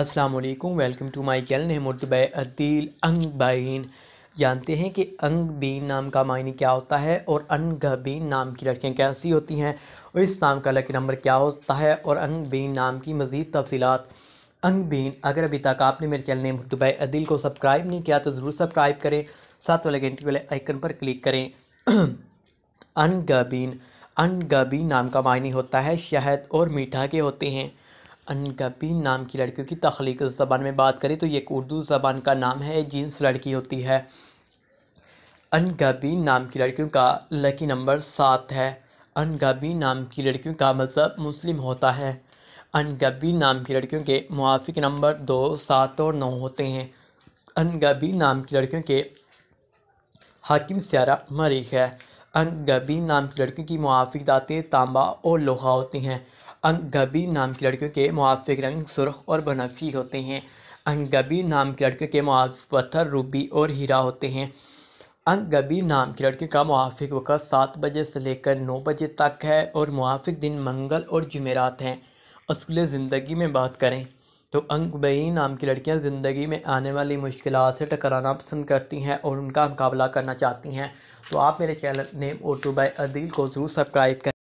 अस्सलाम वालेकुम welcome to my channel by Adeel अंग बाइन जानते हैं कि अंग बीन नाम का मायने क्या होता है और अंग बीन नाम की लड़कियाँ कैसी होती हैं और इस नाम का लकी नंबर क्या होता है और अंग बीन नाम की मज़ीद तफसीत अंग बीन अगर अभी तक आपने मेरे चैनल नेम बाय अदील को सब्सक्राइब नहीं किया तो ज़रूर सब्सक्राइब करें साथ वाले घंटी वाले आइकन पर क्लिक करें अंग बीन अंग बीन नाम का मायने होता है शहद और मीठा के होते हैं अनगबी नाम की लड़कियों की तख्लीक ज़बान में बात करें तो ये एक उर्दू ज़बान का नाम है जीन्स लड़की होती है अनगबी नाम की लड़कियों का लकी नंबर सात है अनगबी नाम की लड़कियों का मज़हब मुस्लिम होता है अनगबी नाम की लड़कियों के मुआफ़ नंबर दो सात और नौ होते हैं अनगबी नाम की लड़कियों के हाकिम स्यारा मरीख है अनगबी नाम की लड़कियों की मुआफिक दातें तांबा और लोहा होती हैं अनगबी नाम की लड़कियों के मुआफ़ रंग सुरख और बनफी होते हैं अनगबी नाम की लड़कियों के मुआफ़ पत्थर रूबी और हीरा होते हैं अंगबी नाम की लड़की का मुआफ़ वक़्त सात बजे से लेकर नौ बजे तक है और मुआफ़ दिन मंगल और जमेरात हैं असूल ज़िंदगी में बात करें तो अंक बई नाम की लड़कियां ज़िंदगी में आने वाली मुश्किल से टकराना पसंद करती हैं और उनका मुकाबला करना चाहती हैं तो आप मेरे चैनल नेम ओटू बाई अदील को ज़रूर सब्सक्राइब करें